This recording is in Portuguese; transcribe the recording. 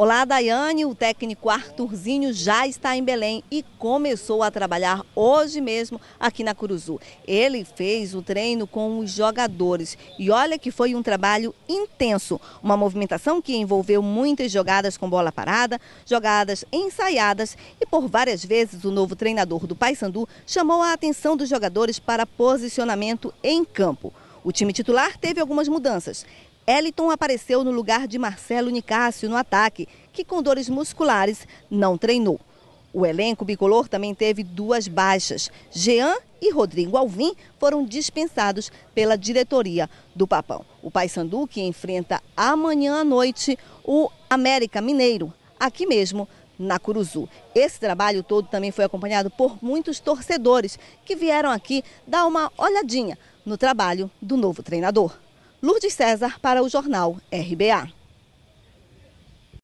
Olá, Daiane. O técnico Arthurzinho já está em Belém e começou a trabalhar hoje mesmo aqui na Curuzu. Ele fez o treino com os jogadores e olha que foi um trabalho intenso. Uma movimentação que envolveu muitas jogadas com bola parada, jogadas ensaiadas e por várias vezes o novo treinador do Paysandu chamou a atenção dos jogadores para posicionamento em campo. O time titular teve algumas mudanças. Eliton apareceu no lugar de Marcelo Nicásio no ataque, que com dores musculares não treinou. O elenco bicolor também teve duas baixas. Jean e Rodrigo Alvim foram dispensados pela diretoria do Papão. O Paysandu que enfrenta amanhã à noite o América Mineiro, aqui mesmo na Curuzu. Esse trabalho todo também foi acompanhado por muitos torcedores que vieram aqui dar uma olhadinha no trabalho do novo treinador. Lourdes César para o jornal RBA.